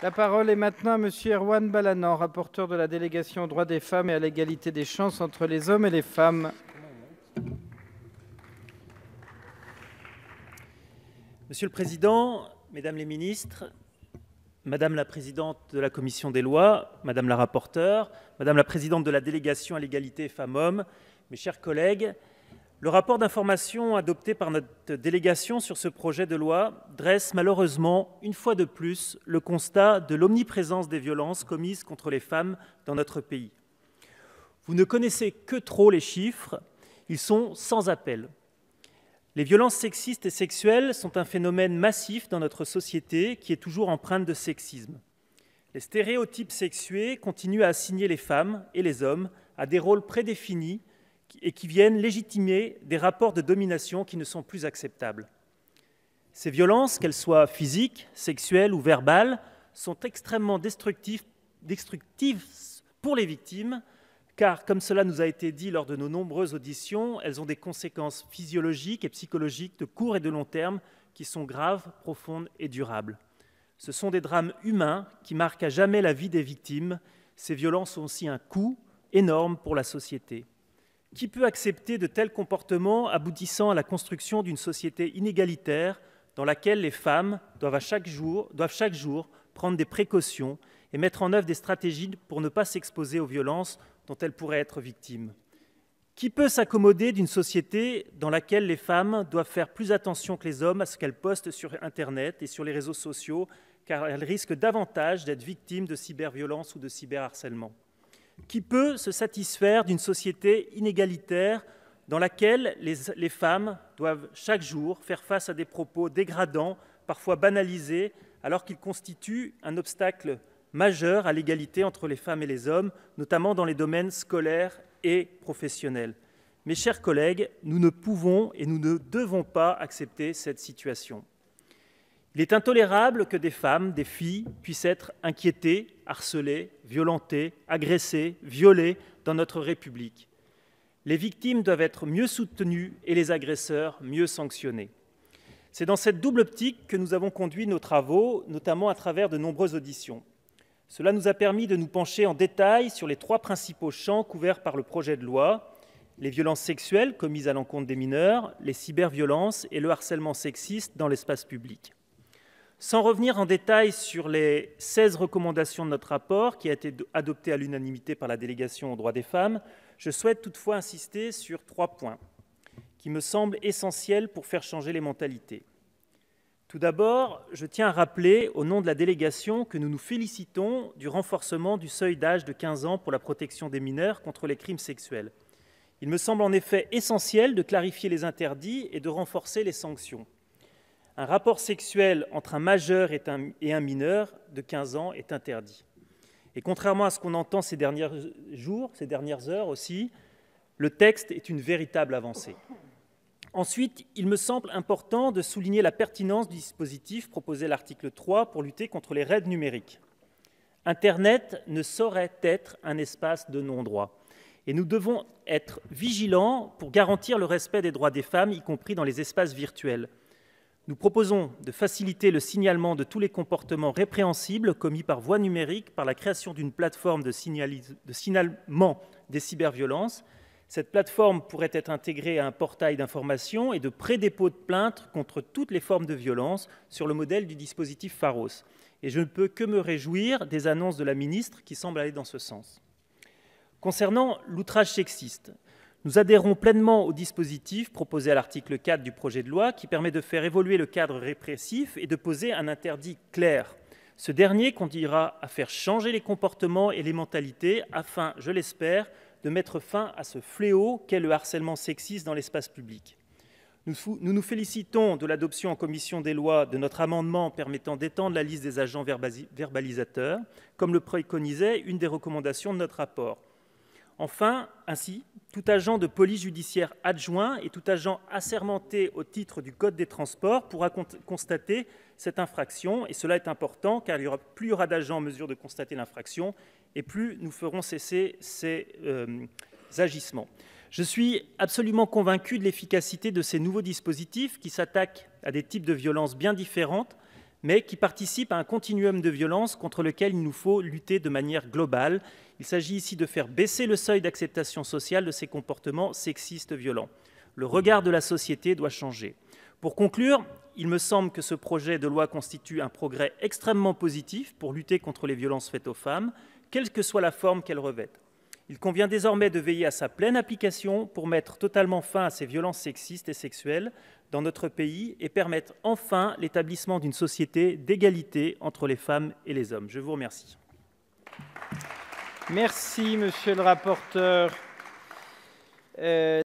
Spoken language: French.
La parole est maintenant à M. Erwan Balanan, rapporteur de la délégation aux droits des femmes et à l'égalité des chances entre les hommes et les femmes. Monsieur le Président, Mesdames les ministres, Madame la Présidente de la Commission des lois, Madame la rapporteure, Madame la Présidente de la délégation à l'égalité femmes-hommes, mes chers collègues, le rapport d'information adopté par notre délégation sur ce projet de loi dresse malheureusement, une fois de plus, le constat de l'omniprésence des violences commises contre les femmes dans notre pays. Vous ne connaissez que trop les chiffres, ils sont sans appel. Les violences sexistes et sexuelles sont un phénomène massif dans notre société qui est toujours empreinte de sexisme. Les stéréotypes sexués continuent à assigner les femmes et les hommes à des rôles prédéfinis et qui viennent légitimer des rapports de domination qui ne sont plus acceptables. Ces violences, qu'elles soient physiques, sexuelles ou verbales, sont extrêmement destructives, pour les victimes, car, comme cela nous a été dit lors de nos nombreuses auditions, elles ont des conséquences physiologiques et psychologiques de court et de long terme qui sont graves, profondes et durables. Ce sont des drames humains qui marquent à jamais la vie des victimes. Ces violences ont aussi un coût énorme pour la société. Qui peut accepter de tels comportements aboutissant à la construction d'une société inégalitaire dans laquelle les femmes doivent, chaque jour, chaque jour prendre des précautions et mettre en œuvre des stratégies pour ne pas s'exposer aux violences dont elles pourraient être victimes Qui peut s'accommoder d'une société dans laquelle les femmes doivent faire plus attention que les hommes à ce qu'elles postent sur Internet et sur les réseaux sociaux, car elles risquent davantage d'être victimes de cyberviolence ou de cyberharcèlement qui peut se satisfaire d'une société inégalitaire dans laquelle les, femmes doivent chaque jour faire face à des propos dégradants, parfois banalisés, alors qu'ils constituent un obstacle majeur à l'égalité entre les femmes et les hommes, notamment dans les domaines scolaires et professionnels. Mes chers collègues, nous ne pouvons et nous ne devons pas accepter cette situation. Il est intolérable que des femmes, des filles, puissent être inquiétées, harcelés, violentés, agressés, violés dans notre République. Les victimes doivent être mieux soutenues et les agresseurs mieux sanctionnés. C'est dans cette double optique que nous avons conduit nos travaux, notamment à travers de nombreuses auditions. Cela nous a permis de nous pencher en détail sur les trois principaux champs couverts par le projet de loi, les violences sexuelles commises à l'encontre des mineurs, les cyberviolences et le harcèlement sexiste dans l'espace public. Sans revenir en détail sur les 16 recommandations de notre rapport, qui a été adopté à l'unanimité par la délégation aux droits des femmes, je souhaite toutefois insister sur trois points qui me semblent essentiels pour faire changer les mentalités. Tout d'abord, je tiens à rappeler au nom de la délégation que nous nous félicitons du renforcement du seuil d'âge de 15 ans pour la protection des mineurs contre les crimes sexuels. Il me semble en effet essentiel de clarifier les interdits et de renforcer les sanctions un rapport sexuel entre un majeur et un, mineur de 15 ans est interdit. Et contrairement à ce qu'on entend ces derniers jours, ces dernières heures aussi, le texte est une véritable avancée. Ensuite, il me semble important de souligner la pertinence du dispositif proposé à l'article 3 pour lutter contre les raids numériques. Internet ne saurait être un espace de non-droit. Et nous devons être vigilants pour garantir le respect des droits des femmes, y compris dans les espaces virtuels. Nous proposons de faciliter le signalement de tous les comportements répréhensibles commis par voie numérique par la création d'une plateforme de, signalement des cyberviolences. Cette plateforme pourrait être intégrée à un portail d'information et de prédépôt de plaintes contre toutes les formes de violence sur le modèle du dispositif Pharos. Et je ne peux que me réjouir des annonces de la ministre qui semblent aller dans ce sens. Concernant l'outrage sexiste, nous adhérons pleinement au dispositif proposé à l'article 4 du projet de loi qui permet de faire évoluer le cadre répressif et de poser un interdit clair. Ce dernier conduira à faire changer les comportements et les mentalités afin, je l'espère, de mettre fin à ce fléau qu'est le harcèlement sexiste dans l'espace public. Nous, nous félicitons de l'adoption en commission des lois de notre amendement permettant d'étendre la liste des agents verbalisateurs, comme le préconisait une des recommandations de notre rapport. Enfin, ainsi, tout agent de police judiciaire adjoint et tout agent assermenté au titre du Code des transports pourra constater cette infraction. Et cela est important car il y aura, plus il y aura d'agents en mesure de constater l'infraction et plus nous ferons cesser ces euh, agissements. Je suis absolument convaincu de l'efficacité de ces nouveaux dispositifs qui s'attaquent à des types de violences bien différentes mais qui participent à un continuum de violence contre lequel il nous faut lutter de manière globale. Il s'agit ici de faire baisser le seuil d'acceptation sociale de ces comportements sexistes violents. Le regard de la société doit changer. Pour conclure, il me semble que ce projet de loi constitue un progrès extrêmement positif pour lutter contre les violences faites aux femmes, quelle que soit la forme qu'elles revêtent. Il convient désormais de veiller à sa pleine application pour mettre totalement fin à ces violences sexistes et sexuelles dans notre pays et permettre enfin l'établissement d'une société d'égalité entre les femmes et les hommes. Je vous remercie. Merci, monsieur le rapporteur. Euh,